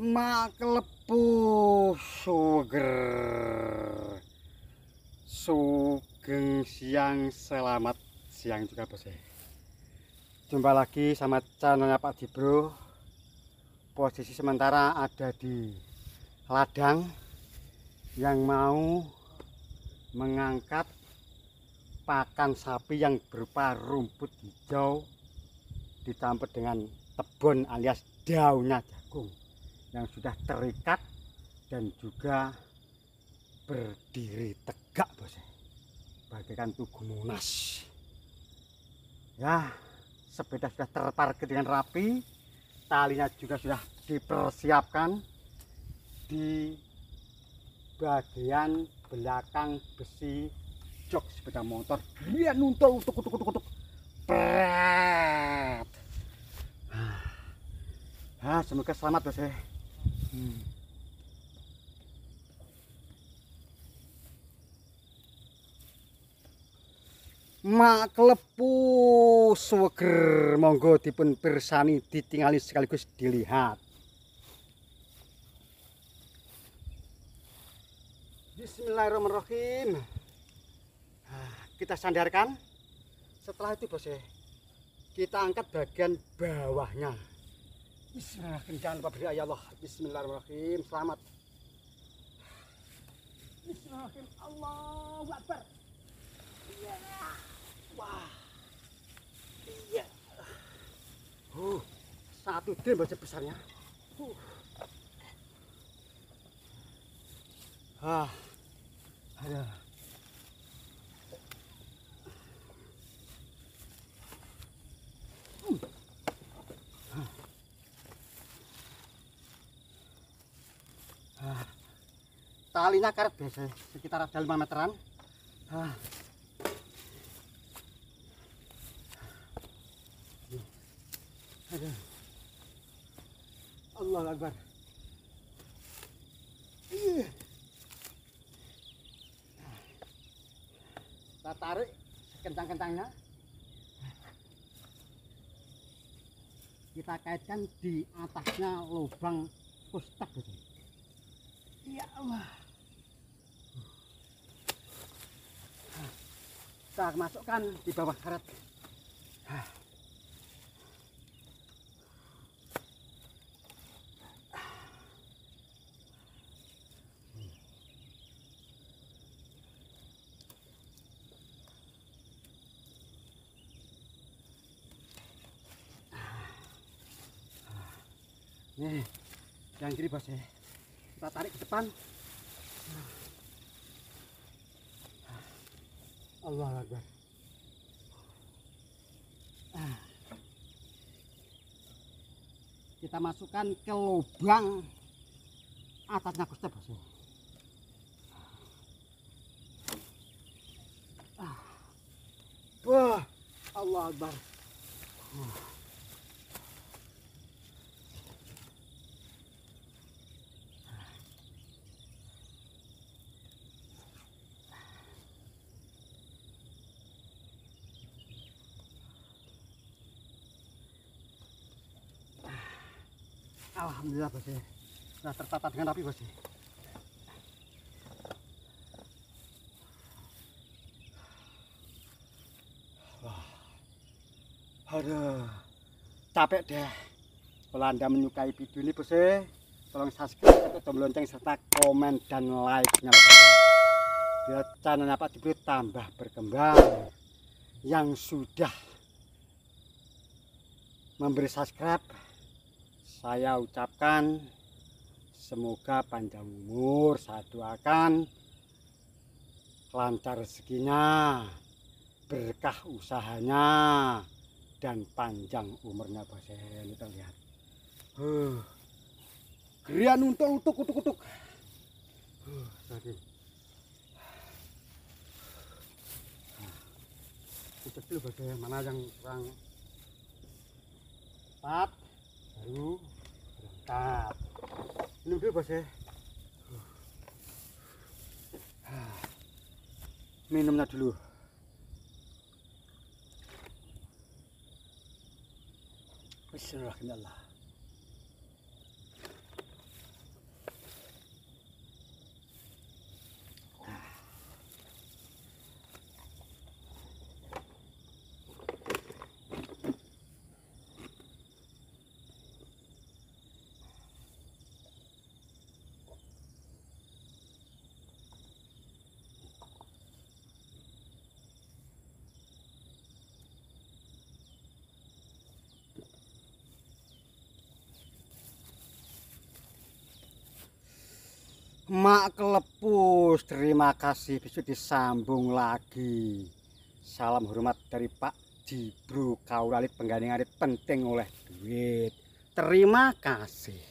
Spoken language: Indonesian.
kelepu suger sugeng siang selamat siang juga bos ya jumpa lagi sama channelnya Pak Dibro posisi sementara ada di ladang yang mau mengangkat pakan sapi yang berupa rumput hijau ditampet dengan tebon alias daunnya jagung yang sudah terikat dan juga berdiri tegak bos bagaikan tugu munas. ya sepeda sudah terparkir dengan rapi talinya juga sudah dipersiapkan di bagian belakang besi jok sepeda motor dia nuntol tuk tuk tuk tuk Ah, semoga selamat bos ya. Hmm. Mak klepu suweger monggo dipun pirsani ditingali sekaligus dilihat. Bismillahirrahmanirrahim. Ah, kita sandarkan. Setelah itu bos ya, kita angkat bagian bawahnya. Bismillahirrahmanirrahim. Jangan ya Allah. Bismillahirrahmanirrahim. Selamat. Bismillahirrahmanirrahim. Allahu Akbar. Iya. Wah. Iya. Huh. Satu tim baca besarnya. Huh. Ah. Aduh. talinya karet biasa sekitar ada 5 meteran ah. Allah Akbar iya. kita tarik kencang kencangnya kita kaitkan di atasnya lubang pustak gitu ya Allah kita masukkan di bawah karet Nih, yang kiri bos ya. Kita tarik ke depan, Allah Akbar ah. kita masukkan ke lubang atasnya Gusti Bos ah. ah. wah Allah Akbar uh. Alhamdulillah bos ya. Sudah tertata dengan rapi bos ya. Wah. Aduh. Capek deh. Kalau Anda menyukai video ini bos ya, tolong subscribe atau tombol lonceng serta komen dan like-nya. Biar channelnya dapat Dibri tambah berkembang. Yang sudah memberi subscribe saya ucapkan semoga panjang umur saya doakan lancar rezekinya berkah usahanya dan panjang umurnya Pak saya kita lihat huh. gerian untuk untuk untuk untuk huh, kecil bagian mana yang kurang tepat baru Mantap. Ini udah bos ya. Minumnya dulu. Bismillahirrahmanirrahim. Mak kelepus, terima kasih besok disambung lagi. Salam hormat dari Pak Jibru Kauralit penggandengan penting oleh duit. Terima kasih.